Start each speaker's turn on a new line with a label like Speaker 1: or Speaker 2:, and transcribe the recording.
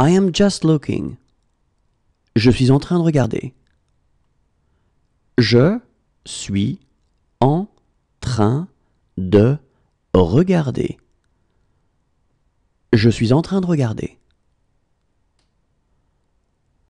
Speaker 1: I am just looking. Je suis en train de regarder. Je suis en train de regarder. Je suis en train de regarder.